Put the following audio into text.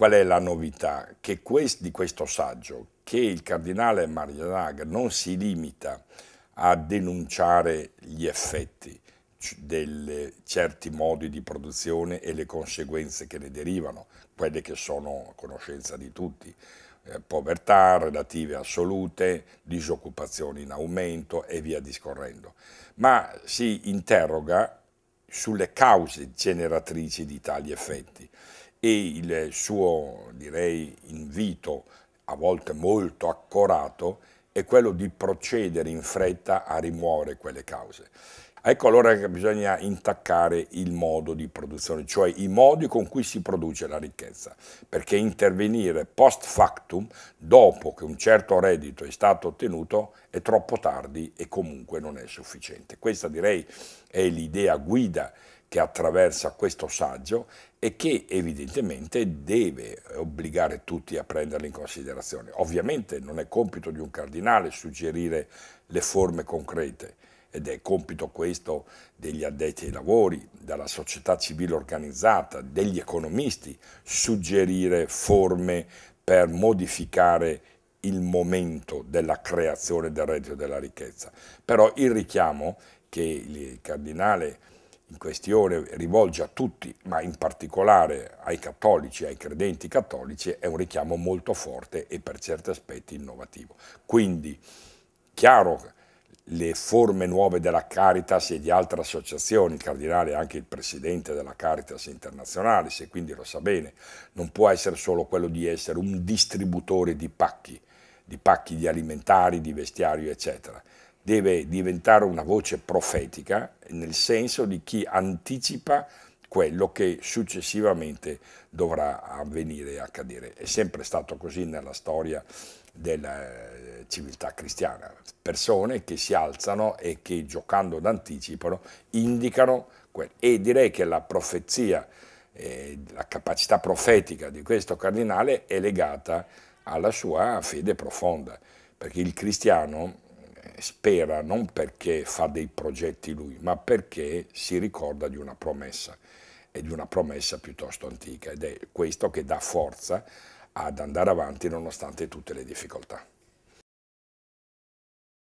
Qual è la novità? Che quest, di questo saggio? Che il cardinale Marianag non si limita a denunciare gli effetti di certi modi di produzione e le conseguenze che ne derivano, quelle che sono a conoscenza di tutti, eh, povertà relative assolute, disoccupazione in aumento e via discorrendo, ma si interroga sulle cause generatrici di tali effetti e il suo, direi, invito, a volte molto accorato, è quello di procedere in fretta a rimuovere quelle cause. Ecco allora che bisogna intaccare il modo di produzione, cioè i modi con cui si produce la ricchezza, perché intervenire post factum, dopo che un certo reddito è stato ottenuto, è troppo tardi e comunque non è sufficiente. Questa direi è l'idea guida che attraversa questo saggio e che evidentemente deve obbligare tutti a prenderlo in considerazione. Ovviamente non è compito di un cardinale suggerire le forme concrete, ed è compito questo degli addetti ai lavori, della società civile organizzata, degli economisti, suggerire forme per modificare il momento della creazione del reddito della ricchezza. Però il richiamo che il cardinale in questione rivolge a tutti, ma in particolare ai cattolici, ai credenti cattolici, è un richiamo molto forte e per certi aspetti innovativo. Quindi, chiaro, le forme nuove della Caritas e di altre associazioni, il cardinale è anche il presidente della Caritas internazionale, se quindi lo sa bene, non può essere solo quello di essere un distributore di pacchi, di pacchi di alimentari, di vestiario, eccetera deve diventare una voce profetica nel senso di chi anticipa quello che successivamente dovrà avvenire e accadere. È sempre stato così nella storia della eh, civiltà cristiana, persone che si alzano e che giocando d'anticipo indicano quello. E direi che la profezia, eh, la capacità profetica di questo cardinale è legata alla sua fede profonda, perché il cristiano spera non perché fa dei progetti lui, ma perché si ricorda di una promessa e di una promessa piuttosto antica ed è questo che dà forza ad andare avanti nonostante tutte le difficoltà.